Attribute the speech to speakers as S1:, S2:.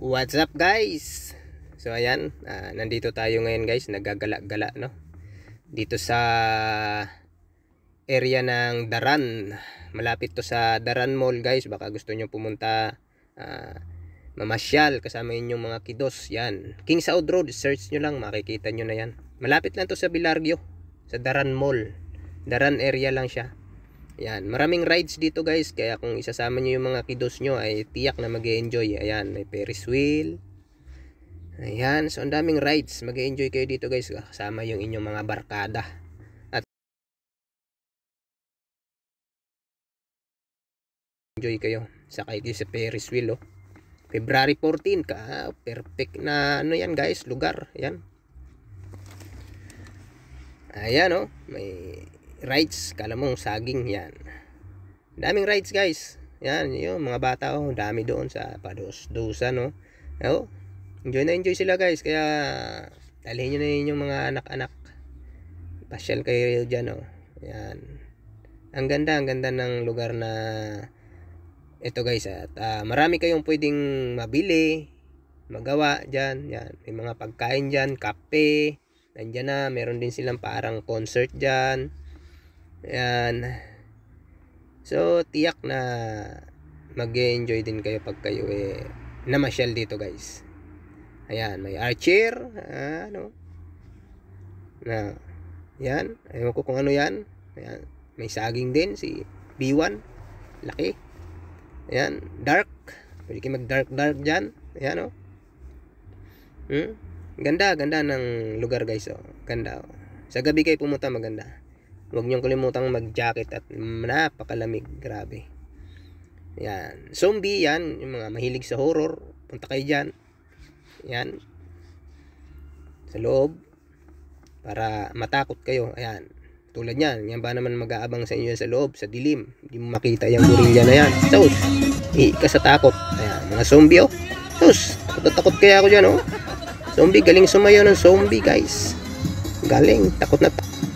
S1: What's up guys? So ayan, uh, nandito tayo ngayon guys, nagagala-gala no. Dito sa area ng Daran. Malapit to sa Daran Mall guys, baka gusto niyo pumunta uh, mamasyal kasama inyong mga kidos. Yan, King Saud Road, search niyo lang makikita niyo na yan. Malapit lang to sa Bilargyo, sa Daran Mall. Daran area lang siya. Ayan, maraming rides dito guys. Kaya kung isasama nyo yung mga kiddos nyo ay tiyak na mag enjoy Ayan, may Ferris wheel. Ayan, so ang daming rides. mag enjoy kayo dito guys kasama yung inyong mga barkada. At enjoy kayo. Sakay kayo sa Ferris wheel oh. February 14 ka ah, perfect na ano yan guys lugar yan ayan oh may rights, kalamong saging yan. Daming rights guys. Yan, yung mga bata oh, dami doon sa pados-dosa no. Oh, enjoy na enjoy sila guys. Kaya dalhin niyo na yung mga anak-anak. Pasyal kayo diyan oh. Yan. Ang ganda, ang ganda ng lugar na ito guys at uh, marami kayong pwedeng mabili, magawa diyan. Yan, may mga pagkain diyan, kape. Nandiyan na, meron din silang parang concert diyan. Ayan. So, tiyak na mag enjoy din kayo pag kayo eh, namasyal dito guys. Ayan, may archer. ano? Na, yan. Ewan ko kung ano yan. Ayan. May saging din, si B1. Laki. Ayan, dark. Pwede kayo mag-dark-dark dyan. Ayan, oh. Hmm? Ganda, ganda ng lugar guys, oh. Ganda, oh. Sa gabi kayo pumunta, maganda. Huwag niyong kalimutang mag-jacket at napakalamig. Grabe. Yan. Zombie yan. Yung mga mahilig sa horror. Punta kayo dyan. Yan. Sa loob. Para matakot kayo. Ayan. Tulad yan. Yan ba naman mag-aabang sa inyo sa loob? Sa dilim. Hindi mo makita yung gorilla na yan. So, iika sa takot. Ayan. Mga zombie oh. Sus. Takot takot kaya ako dyan oh. Zombie. Galing sumayo ng zombie guys. Galing. Takot na takot.